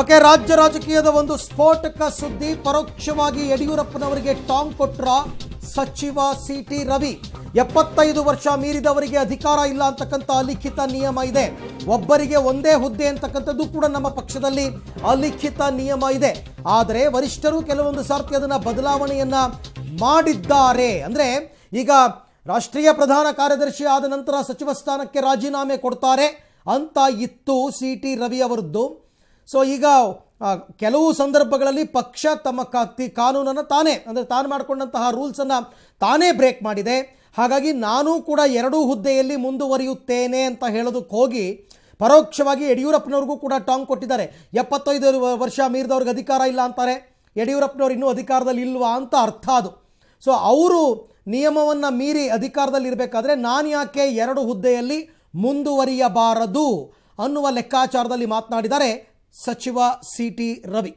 okay ರಾಜ್ಯ ರಾಜಕೀಯದ ಒಂದು ಸ್ಫೋಟಕ ಸುದ್ದಿ ಪರೋಕ್ಷವಾಗಿ ಯಡಿಯೂರಪ್ಪನವರಿಗೆ ಟಾಂಗ್ ಕೊಟ್ರ ಸಚಿವ ಸಿ ಟಿ ರವಿ ಎಪ್ಪತ್ತೈದು ವರ್ಷ ಮೀರಿದವರಿಗೆ ಅಧಿಕಾರ ಇಲ್ಲ ಅಂತಕ್ಕಂಥ ಅಲಿಖಿತ ನಿಯಮ ಇದೆ ಒಬ್ಬರಿಗೆ ಒಂದೇ ಹುದ್ದೆ ಅಂತಕ್ಕಂಥದ್ದು ಕೂಡ ನಮ್ಮ ಪಕ್ಷದಲ್ಲಿ ಅಲಿಖಿತ ನಿಯಮ ಇದೆ ಆದರೆ ವರಿಷ್ಠರು ಕೆಲವೊಂದು ಸಾರ್ತಿ ಅದನ್ನು ಬದಲಾವಣೆಯನ್ನು ಮಾಡಿದ್ದಾರೆ ಅಂದರೆ ಈಗ ರಾಷ್ಟ್ರೀಯ ಪ್ರಧಾನ ಕಾರ್ಯದರ್ಶಿ ಆದ ನಂತರ ಸಚಿವ ಸ್ಥಾನಕ್ಕೆ ರಾಜೀನಾಮೆ ಕೊಡ್ತಾರೆ ಅಂತ ಇತ್ತು ಸಿ ಟಿ ರವಿ ಅವರದ್ದು ಸೊ ಈಗ ಕೆಲವು ಸಂದರ್ಭಗಳಲ್ಲಿ ಪಕ್ಷ ತಮ್ಮ ಕಾನೂನನ್ನು ತಾನೇ ಅಂದರೆ ತಾನು ಮಾಡಿಕೊಂಡಂತಹ ರೂಲ್ಸನ್ನು ತಾನೇ ಬ್ರೇಕ್ ಮಾಡಿದೆ ಹಾಗಾಗಿ ನಾನೂ ಕೂಡ ಎರಡೂ ಹುದ್ದೆಯಲ್ಲಿ ಮುಂದುವರಿಯುತ್ತೇನೆ ಅಂತ ಹೇಳೋದಕ್ಕೆ ಹೋಗಿ ಪರೋಕ್ಷವಾಗಿ ಯಡಿಯೂರಪ್ಪನವ್ರಿಗೂ ಕೂಡ ಟಾಂಗ್ ಕೊಟ್ಟಿದ್ದಾರೆ ಎಪ್ಪತ್ತೈದು ವರ್ಷ ಮೀರಿದವ್ರಿಗೆ ಅಧಿಕಾರ ಇಲ್ಲ ಅಂತಾರೆ ಯಡಿಯೂರಪ್ಪನವ್ರು ಇನ್ನೂ ಅಧಿಕಾರದಲ್ಲಿ ಇಲ್ವಾ ಅಂತ ಅರ್ಥ ಅದು ಸೊ ಅವರು ನಿಯಮವನ್ನು ಮೀರಿ ಅಧಿಕಾರದಲ್ಲಿ ಇರಬೇಕಾದ್ರೆ ನಾನು ಯಾಕೆ ಎರಡು ಹುದ್ದೆಯಲ್ಲಿ ಮುಂದುವರಿಯಬಾರದು ಅನ್ನುವ ಲೆಕ್ಕಾಚಾರದಲ್ಲಿ ಮಾತನಾಡಿದರೆ ಸಚಿವ ಸಿ ಟಿ ರವಿ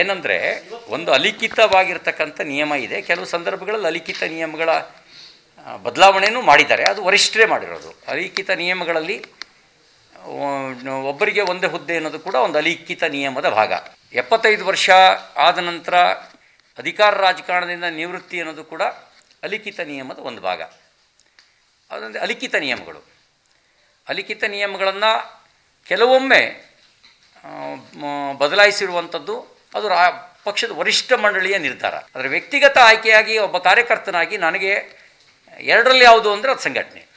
ಏನಂದರೆ ಒಂದು ಅಲಿಖಿತವಾಗಿರ್ತಕ್ಕಂಥ ನಿಯಮ ಇದೆ ಕೆಲವು ಸಂದರ್ಭಗಳಲ್ಲಿ ಅಲಿಖಿತ ನಿಯಮಗಳ ಬದಲಾವಣೆಯೂ ಮಾಡಿದ್ದಾರೆ ಅದು ವರಿಷ್ಠರೇ ಮಾಡಿರೋದು ಅಲಿಖಿತ ನಿಯಮಗಳಲ್ಲಿ ಒಬ್ಬರಿಗೆ ಒಂದೇ ಹುದ್ದೆ ಅನ್ನೋದು ಕೂಡ ಒಂದು ಅಲಿಖಿತ ನಿಯಮದ ಭಾಗ ಎಪ್ಪತ್ತೈದು ವರ್ಷ ಆದ ನಂತರ ಅಧಿಕಾರ ರಾಜಕಾರಣದಿಂದ ನಿವೃತ್ತಿ ಅನ್ನೋದು ಕೂಡ ಅಲಿಖಿತ ನಿಯಮದ ಒಂದು ಭಾಗ ಅದೊಂದು ಅಲಿಖಿತ ನಿಯಮಗಳು ಅಲಿಖಿತ ನಿಯಮಗಳನ್ನು ಕೆಲವೊಮ್ಮೆ ಬದಲಾಯಿಸಿರುವಂಥದ್ದು ಅದು ರಾ ಪಕ್ಷದ ವರಿಷ್ಠ ಮಂಡಳಿಯ ನಿರ್ಧಾರ ಅದರ ವ್ಯಕ್ತಿಗತ ಆಯ್ಕೆಯಾಗಿ ಒಬ್ಬ ಕಾರ್ಯಕರ್ತನಾಗಿ ನನಗೆ ಎರಡರಲ್ಲಿ ಯಾವುದು ಅಂದರೆ ಅದು ಸಂಘಟನೆ